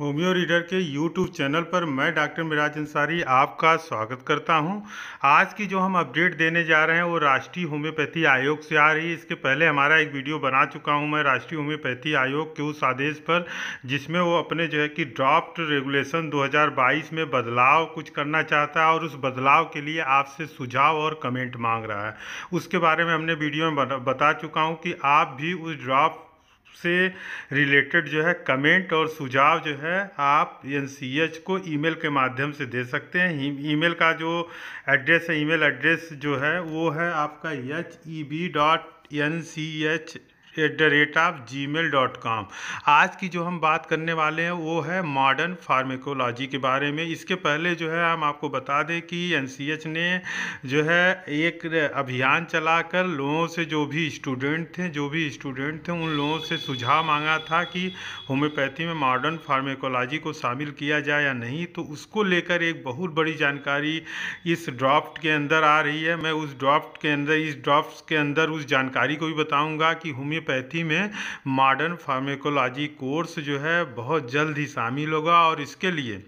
homeo Reader के YouTube channel पर मैं डॉक्टर मिराज अंसारी आपका स्वागत करता हूं आज की जो हम अपडेट देने जा रहे हैं वो राष्ट्रीय होम्योपैथी आयोग से आ रही है इसके पहले हमारा एक वीडियो बना चुका हूं मैं राष्ट्रीय होम्योपैथी आयोग के उस आदेश पर जिसमें वो अपने जो है कि ड्राफ्ट रेगुलेशन 2022 में बदलाव कुछ करना चाहता है और उस बदलाव के लिए आपसे सुझाव और कमेंट मांग रहा है उसके बारे में हमने वीडियो में बता चुका हूँ कि आप भी उस ड्राफ्ट से रिलेटेड जो है कमेंट और सुझाव जो है आप एन को ईमेल के माध्यम से दे सकते हैं ईमेल का जो एड्रेस है ईमेल एड्रेस जो है वो है आपका H E B dot N C H at the rate of Gmail dot com आज की जो हम बात करने वाले हैं वो है मॉडर्न फार्मेकोलॉजी के बारे में इसके पहले जो है हम आपको बता दें कि एन सी एच ने जो है एक अभियान चलाकर लोगों से जो भी स्टूडेंट थे जो भी स्टूडेंट थे उन लोगों से सुझाव मांगा था कि होम्योपैथी में मॉडर्न फार्मेकोलॉजी को शामिल किया जाए या नहीं तो उसको लेकर एक बहुत बड़ी जानकारी इस ड्राफ्ट के अंदर आ रही है मैं उस ड्राफ्ट के अंदर इस ड्राफ्ट के अंदर उस जानकारी को भी बताऊँगा कि होम्योपैथी होम्योपैथी में मॉडर्न फार्मेकोलॉजी कोर्स जो है बहुत जल्द ही शामिल होगा और इसके लिए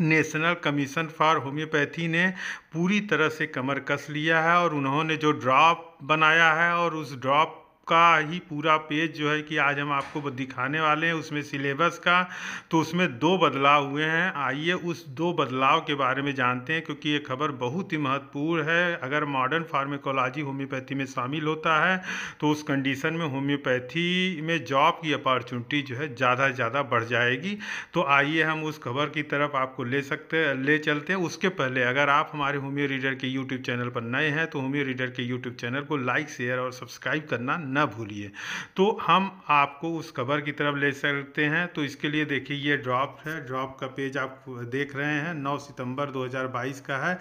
नेशनल कमीशन फॉर होम्योपैथी ने पूरी तरह से कमर कस लिया है और उन्होंने जो ड्रॉप बनाया है और उस ड्रॉप का ही पूरा पेज जो है कि आज हम आपको दिखाने वाले हैं उसमें सिलेबस का तो उसमें दो बदलाव हुए हैं आइए उस दो बदलाव के बारे में जानते हैं क्योंकि ये खबर बहुत ही महत्वपूर्ण है अगर मॉडर्न फार्मेकोलॉजी होम्योपैथी में शामिल होता है तो उस कंडीशन में होम्योपैथी में जॉब की अपॉर्चुनिटी जो है ज़्यादा से ज़्यादा बढ़ जाएगी तो आइए हम उस खबर की तरफ आपको ले सकते ले चलते हैं उसके पहले अगर आप हमारे होम्यो रीडर के यूट्यूब चैनल पर नए हैं तो होम्यो रीडर के यूट्यूब चैनल को लाइक शेयर और सब्सक्राइब करना न ना भूलिए तो हम आपको उस कवर की तरफ ले सकते हैं तो इसके लिए देखिए ये ड्रॉप है ड्रॉप का पेज आप देख रहे हैं नौ सितंबर 2022 का है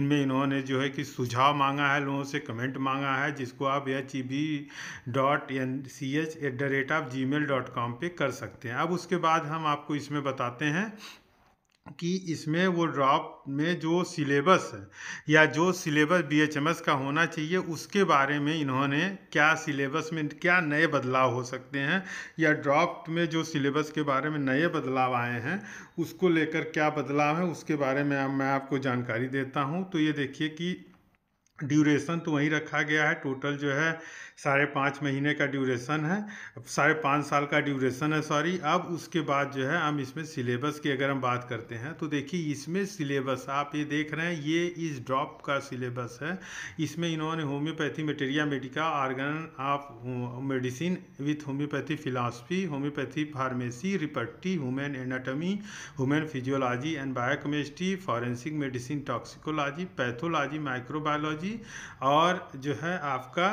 इनमें इन्होंने जो है कि सुझाव मांगा है लोगों से कमेंट मांगा है जिसको आप H E B dot N C H at the rate of Gmail dot com पर कर सकते हैं अब उसके बाद हम आपको इसमें बताते हैं कि इसमें वो ड्रॉप में जो सिलेबस या जो सिलेबस बीएचएमएस का होना चाहिए उसके बारे में इन्होंने क्या सिलेबस में क्या नए बदलाव हो सकते हैं या ड्रॉप में जो सिलेबस के बारे में नए बदलाव आए हैं उसको लेकर क्या बदलाव है उसके बारे में मैं आपको जानकारी देता हूँ तो ये देखिए कि ड्यूरेशन तो वहीं रखा गया है टोटल जो है साढ़े पाँच महीने का ड्यूरेशन है साढ़े पाँच साल का ड्यूरेशन है सॉरी अब उसके बाद जो है हम इसमें सिलेबस की अगर हम बात करते हैं तो देखिए इसमें सिलेबस आप ये देख रहे हैं ये इस ड्रॉप का सिलेबस है इसमें इन्होंने homeopathy materia medica organon of medicine with homeopathy philosophy homeopathy pharmacy repertory human anatomy human physiology and biochemistry forensic medicine toxicology pathology microbiology और जो है आपका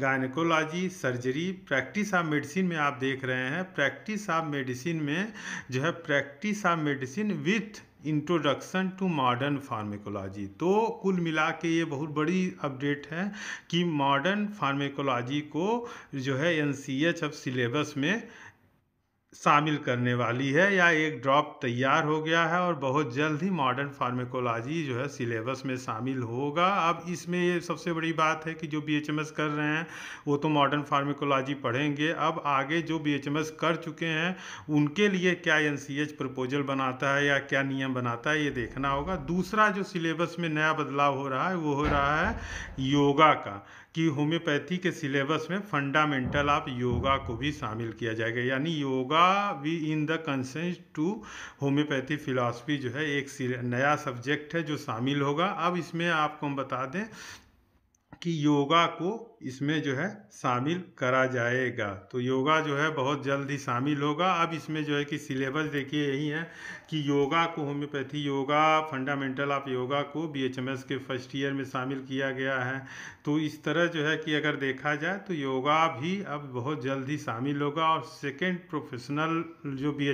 gynaecology surgery practice of medicine में आप देख रहे हैं प्रैक्टिस ऑफ मेडिसिन में जो है practice of medicine with introduction to modern pharmacology तो कुल मिला के ये बहुत बड़ी अपडेट है कि मॉडर्न फार्मेकोलॉजी को जो है एन सी एच अब सिलेबस में शामिल करने वाली है या एक ड्रॉप तैयार हो गया है और बहुत जल्द ही मॉडर्न फार्मेकोलॉजी जो है सिलेबस में शामिल होगा अब इसमें ये सबसे बड़ी बात है कि जो बी कर रहे हैं वो तो मॉडर्न फार्मेकोलॉजी पढ़ेंगे अब आगे जो बी कर चुके हैं उनके लिए क्या एन प्रपोजल बनाता है या क्या नियम बनाता है ये देखना होगा दूसरा जो सिलेबस में नया बदलाव हो रहा है वो हो रहा है योगा का कि होम्योपैथी के सिलेबस में फंडामेंटल आप योगा को भी शामिल किया जाएगा यानी yoga we in the consent to homeopathy philosophy जो है एक नया सब्जेक्ट है जो शामिल होगा अब इसमें आपको हम बता दें कि योगा को इसमें जो है शामिल करा जाएगा तो योगा जो है बहुत जल्द ही शामिल होगा अब इसमें जो है कि सिलेबस देखिए यही है कि योगा को homeopathy yoga fundamental of yoga को बीएचएमएस के फर्स्ट ईयर में शामिल किया गया है तो इस तरह जो है कि अगर देखा जाए तो योगा भी अब बहुत जल्द ही शामिल होगा और सेकेंड प्रोफेशनल जो बी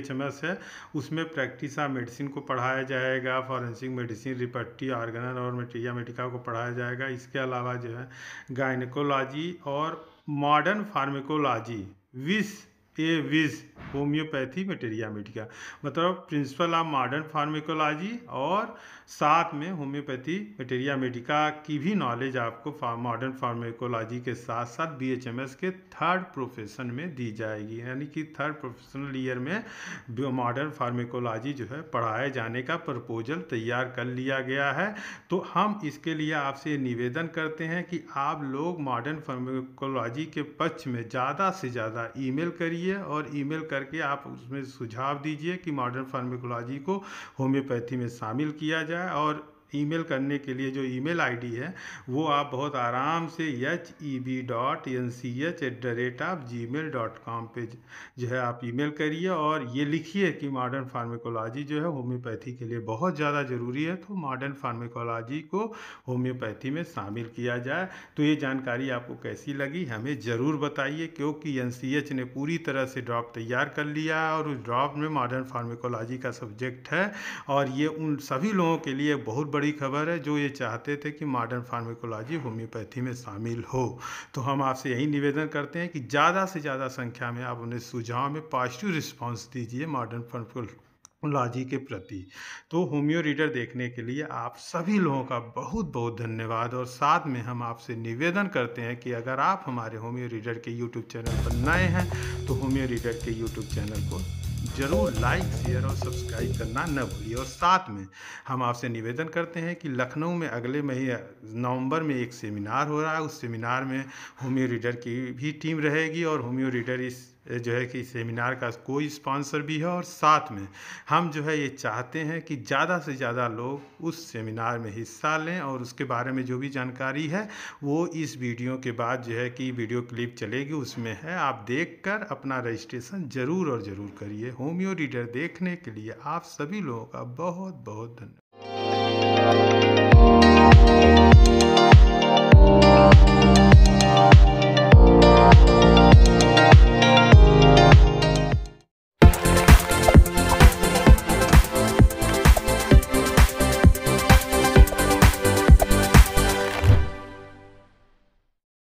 है उसमें प्रैक्टिस ऑफ मेडिसिन को पढ़ाया जाएगा फॉरेंसिक मेडिसिन रिपट्टी ऑर्गनर और मेटिया मेडिका को पढ़ाया जाएगा इसके अलावा जो है गायनिकोलॉजी फार्माकोलॉजी और modern pharmacology vis-a-vis homeopathy materia medica मतलब प्रिंसिपल ऑफ मॉडर्न फार्मेकोलॉजी और साथ में होम्योपैथी मेटेरिया मेडिका की भी नॉलेज आपको मॉडर्न फार्मेकोलॉजी के साथ साथ बी एच एम एस के थर्ड प्रोफेशन में दी जाएगी यानी कि थर्ड प्रोफेशनल ईयर में मॉडर्न फार्मेकोलॉजी जो है पढ़ाए जाने का प्रपोजल तैयार कर लिया गया है तो हम इसके लिए आपसे निवेदन करते हैं कि आप लोग मॉडर्न फार्मेकोलॉजी के पक्ष में ज़्यादा से ज़्यादा ई करिए करिए और ईमेल करके आप उसमें सुझाव दीजिए कि मॉडर्न फार्मिकोलॉजी को होम्योपैथी में शामिल किया जाए और ईमेल करने के लिए जो ईमेल आईडी है वो आप बहुत आराम से H E B dot N C H at the rate of Gmail dot com पर जो है आप ईमेल करिए और ये लिखिए कि मॉडर्न फार्मेकोलॉजी जो है होम्योपैथी के लिए बहुत ज़्यादा ज़रूरी है तो मॉडर्न फार्मेकोलॉजी को होम्योपैथी में शामिल किया जाए तो ये जानकारी आपको कैसी लगी हमें ज़रूर बताइए क्योंकि एन सी एच ने पूरी तरह से ड्रॉप तैयार कर लिया है और उस ड्रॉप में मॉडर्न फार्मेकोलॉजी का सब्जेक्ट है और ये उन सभी लोगों के लिए बहुत बड़ी बड़ी खबर है जो ये चाहते थे कि मॉडर्न फार्मिकोलॉजी होम्योपैथी में शामिल हो तो हम आपसे यही निवेदन करते हैं कि ज़्यादा से ज़्यादा संख्या में आप उन्हें सुझाव में पॉजिटिव रिस्पॉन्स दीजिए मॉडर्न फार्मिकोलॉजी के प्रति तो होम्यो रीडर देखने के लिए आप सभी लोगों का बहुत बहुत धन्यवाद और साथ में हम आपसे निवेदन करते हैं कि अगर आप हमारे होम्यो रीडर के यूट्यूब चैनल पर नए हैं तो होम्यो रीडर के यूट्यूब चैनल को जरूर लाइक शेयर और सब्सक्राइब करना न भूलिए और साथ में हम आपसे निवेदन करते हैं कि लखनऊ में अगले महीने नवंबर में एक सेमिनार हो रहा है उस सेमिनार में होम्यो रीडर की भी टीम रहेगी और होम्यो रीडर इस जो है कि सेमिनार का कोई स्पॉन्सर भी है और साथ में हम जो है ये चाहते हैं कि ज़्यादा से ज़्यादा लोग उस सेमिनार में हिस्सा लें और उसके बारे में जो भी जानकारी है वो इस वीडियो के बाद जो है कि वीडियो क्लिप चलेगी उसमें है आप देखकर अपना रजिस्ट्रेशन ज़रूर और ज़रूर करिए होम्यो रीडर देखने के लिए आप सभी लोगों का बहुत बहुत धन्यवाद